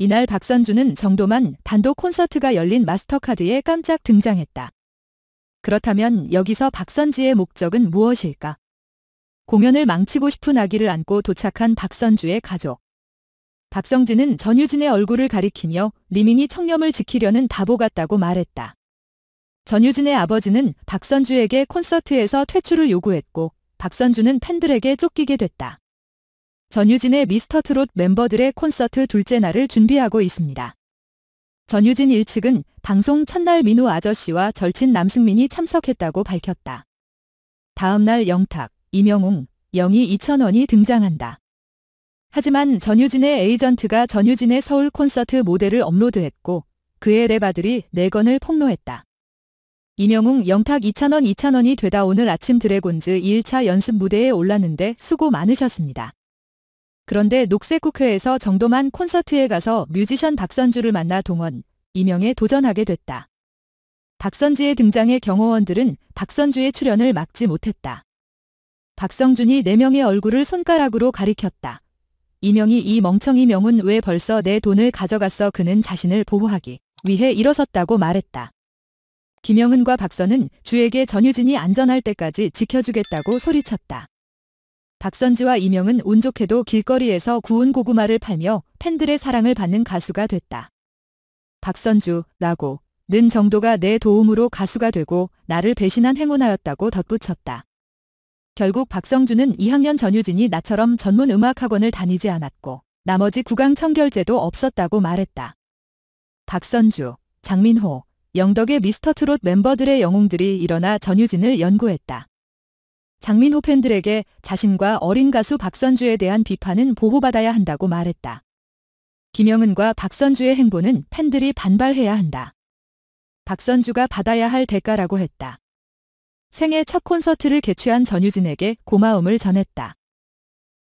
이날 박선주는 정도만 단독 콘서트가 열린 마스터카드에 깜짝 등장했다. 그렇다면 여기서 박선지의 목적은 무엇일까? 공연을 망치고 싶은 아기를 안고 도착한 박선주의 가족. 박성진은 전유진의 얼굴을 가리키며 리밍이 청렴을 지키려는 바보 같다고 말했다. 전유진의 아버지는 박선주에게 콘서트에서 퇴출을 요구했고 박선주는 팬들에게 쫓기게 됐다. 전유진의 미스터트롯 멤버들의 콘서트 둘째 날을 준비하고 있습니다. 전유진 일측은 방송 첫날 민우 아저씨와 절친 남승민이 참석했다고 밝혔다. 다음날 영탁, 이명웅, 영희 이천원이 등장한다. 하지만 전유진의 에이전트가 전유진의 서울 콘서트 모델을 업로드했고 그의 레바들이 4건을 폭로했다. 이명웅 영탁 이찬원 이찬원이 되다 오늘 아침 드래곤즈 1차 연습 무대에 올랐는데 수고 많으셨습니다. 그런데 녹색국회에서 정도만 콘서트에 가서 뮤지션 박선주를 만나 동원, 이명에 도전하게 됐다. 박선지의 등장에 경호원들은 박선주의 출연을 막지 못했다. 박성준이 4명의 얼굴을 손가락으로 가리켰다. 이명이 이 멍청이 명은 왜 벌써 내 돈을 가져갔어 그는 자신을 보호하기 위해 일어섰다고 말했다. 김영은과 박선은 주에게 전유진이 안전할 때까지 지켜주겠다고 소리쳤다. 박선지와 이명은 운 좋게도 길거리에서 구운 고구마를 팔며 팬들의 사랑을 받는 가수가 됐다. 박선주, 라고, 는 정도가 내 도움으로 가수가 되고 나를 배신한 행운하였다고 덧붙였다. 결국 박성주는 2학년 전유진이 나처럼 전문 음악학원을 다니지 않았고 나머지 구강 청결제도 없었다고 말했다. 박선주, 장민호, 영덕의 미스터트롯 멤버들의 영웅들이 일어나 전유진을 연구했다. 장민호 팬들에게 자신과 어린 가수 박선주에 대한 비판은 보호받아야 한다고 말했다. 김영은과 박선주의 행보는 팬들이 반발해야 한다. 박선주가 받아야 할 대가라고 했다. 생애 첫 콘서트를 개최한 전유진에게 고마움을 전했다.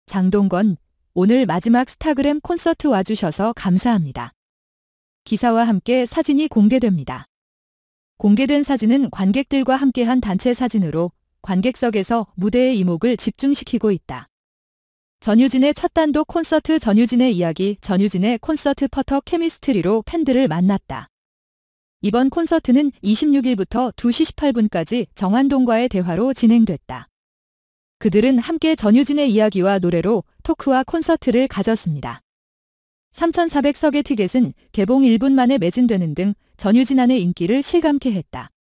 장동건, 오늘 마지막 스타그램 콘서트 와주셔서 감사합니다. 기사와 함께 사진이 공개됩니다. 공개된 사진은 관객들과 함께한 단체 사진으로 관객석에서 무대의 이목을 집중시키고 있다. 전유진의 첫 단독 콘서트 전유진의 이야기 전유진의 콘서트 퍼터 케미스트리로 팬들을 만났다. 이번 콘서트는 26일부터 2시 18분까지 정한동과의 대화로 진행됐다. 그들은 함께 전유진의 이야기와 노래로 토크와 콘서트를 가졌습니다. 3,400석의 티켓은 개봉 1분 만에 매진되는 등 전유진 안의 인기를 실감케 했다.